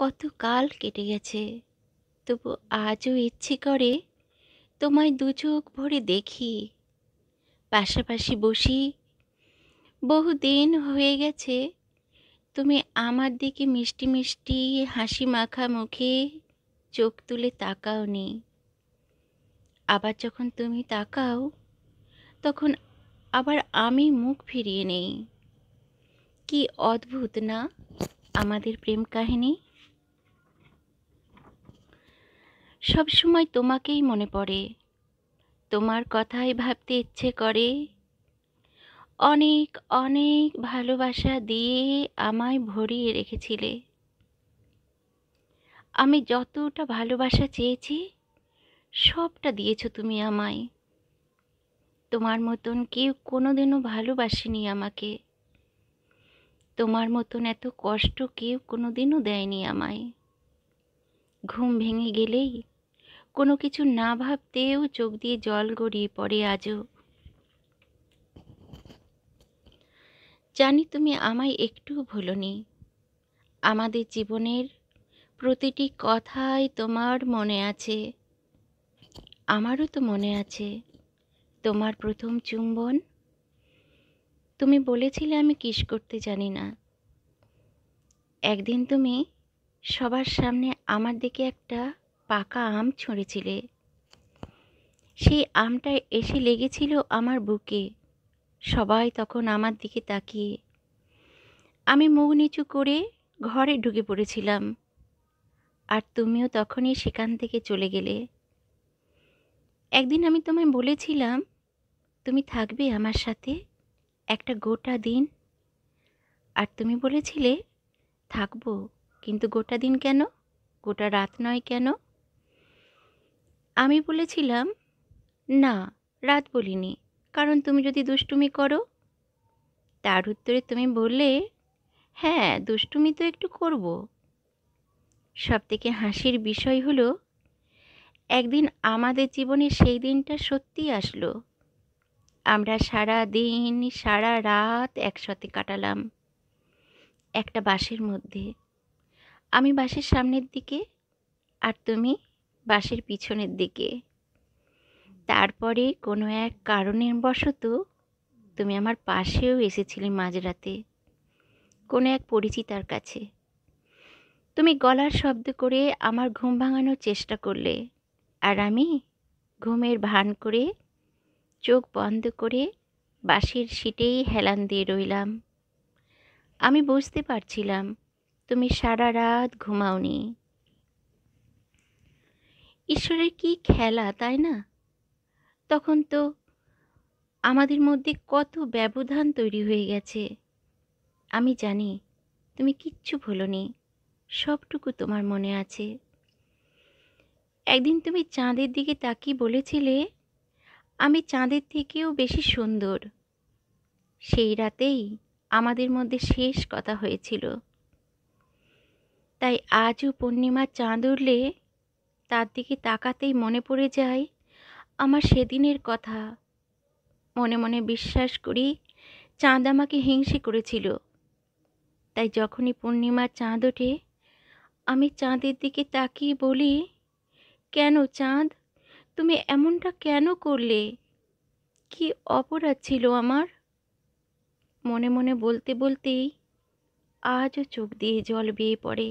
কত কাল কেটে গেছে তবু আজও ইচ্ছে করে তোমায় দু চোখ ভরে দেখি পাশাপাশি বসি বহু দিন হয়ে গেছে তুমি আমার দিকে মিষ্টি মিষ্টি হাসি মাখা মুখে চোখ তুলে তাকাও নি আবার যখন তুমি তাকাও তখন আবার আমি মুখ ফিরিয়ে নেই কি অদ্ভুত না আমাদের প্রেম কাহিনী সবসময় তোমাকেই মনে পড়ে তোমার কথাই ভাবতে ইচ্ছে করে অনেক অনেক ভালোবাসা দিয়ে আমায় ভরিয়ে রেখেছিলে আমি যতটা ভালোবাসা চেয়েছি সবটা দিয়েছ তুমি আমায় তোমার মতন কেউ কোনোদিনও ভালোবাসেনি আমাকে তোমার মতন এত কষ্ট কেউ কোনোদিনও দেয়নি আমায় ঘুম ভেঙে গেলেই কোনো কিছু না ভাবতেও চোখ দিয়ে জল গড়িয়ে পড়ে আজও জানি তুমি আমায় একটু ভুলনি আমাদের জীবনের প্রতিটি কথাই তোমার মনে আছে আমারও তো মনে আছে তোমার প্রথম চুম্বন তুমি বলেছিলে আমি কিস করতে জানি না একদিন তুমি সবার সামনে আমার দিকে একটা পাকা আম ছুঁড়েছিলে সেই আমটা এসে লেগেছিল আমার বুকে সবাই তখন আমার দিকে তাকিয়ে আমি মুখ নিচু করে ঘরে ঢুকে পড়েছিলাম আর তুমিও তখনই সেখান থেকে চলে গেলে একদিন আমি তোমায় বলেছিলাম তুমি থাকবে আমার সাথে একটা গোটা দিন আর তুমি বলেছিলে থাকবো কিন্তু গোটা দিন কেন গোটা রাত নয় কেন আমি বলেছিলাম না রাত বলিনি কারণ তুমি যদি দুষ্টুমি করো তার উত্তরে তুমি বললে হ্যাঁ দুষ্টুমি তো একটু করব সব থেকে হাসির বিষয় হলো একদিন আমাদের জীবনে সেই দিনটা সত্যি আসলো আমরা সারা দিন সারা রাত একসাথে কাটালাম একটা বাসের মধ্যে আমি বাসের সামনের দিকে আর তুমি বাসের পিছনের দিকে তারপরে কোনো এক কারণের বশত তুমি আমার পাশেও এসেছিলে মাঝরাতে কোনো এক পরিচিতার কাছে তুমি গলার শব্দ করে আমার ঘুম ভাঙানোর চেষ্টা করলে আর আমি ঘুমের ভান করে চোখ বন্ধ করে বাসের সিটেই হেলান দিয়ে রইলাম আমি বুঝতে পারছিলাম তুমি সারা রাত ঘুমাওনি ঈশ্বরের কি খেলা তাই না তখন তো আমাদের মধ্যে কত ব্যবধান তৈরি হয়ে গেছে আমি জানি তুমি কিচ্ছু ভুলনি সবটুকু তোমার মনে আছে একদিন তুমি চাঁদের দিকে তাকিয়ে বলেছিলে আমি চাঁদের থেকেও বেশি সুন্দর সেই রাতেই আমাদের মধ্যে শেষ কথা হয়েছিল তাই আজও পূর্ণিমার চাঁদ উঠলে তার দিকে তাকাতেই মনে পড়ে যায় আমার সেদিনের কথা মনে মনে বিশ্বাস করি চাঁদ আমাকে হিংসে করেছিল তাই যখনই পূর্ণিমার চাঁদ ওঠে আমি চাঁদের দিকে তাকিয়ে বলি কেন চাঁদ তুমি এমনটা কেন করলে কি অপরাধ ছিল আমার মনে মনে বলতে বলতেই আজও চোখ দিয়ে জল বেয়ে পড়ে